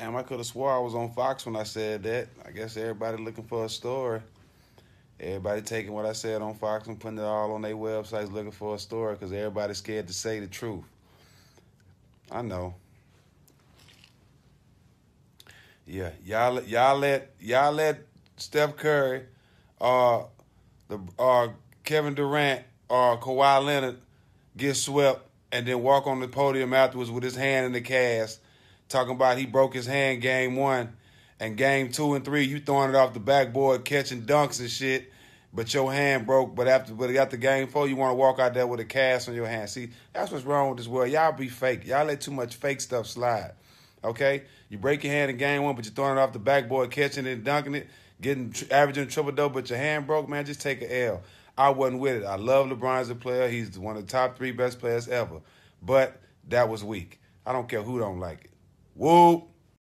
Damn, I could have swore I was on Fox when I said that. I guess everybody looking for a story. Everybody taking what I said on Fox and putting it all on their websites looking for a story because everybody's scared to say the truth. I know. Yeah, y'all, y'all let y'all let Steph Curry, uh, the uh, Kevin Durant, or uh, Kawhi Leonard get swept and then walk on the podium afterwards with his hand in the cast talking about he broke his hand game one, and game two and three, you throwing it off the backboard, catching dunks and shit, but your hand broke. But after but got the game four, you want to walk out there with a cast on your hand. See, that's what's wrong with this world. Y'all be fake. Y'all let too much fake stuff slide. Okay, you break your hand in game one, but you're throwing it off the backboard, catching it, dunking it, getting averaging triple double, but your hand broke. Man, just take a I wasn't with it. I love LeBron as a player. He's one of the top three best players ever. But that was weak. I don't care who don't like it. Whoop.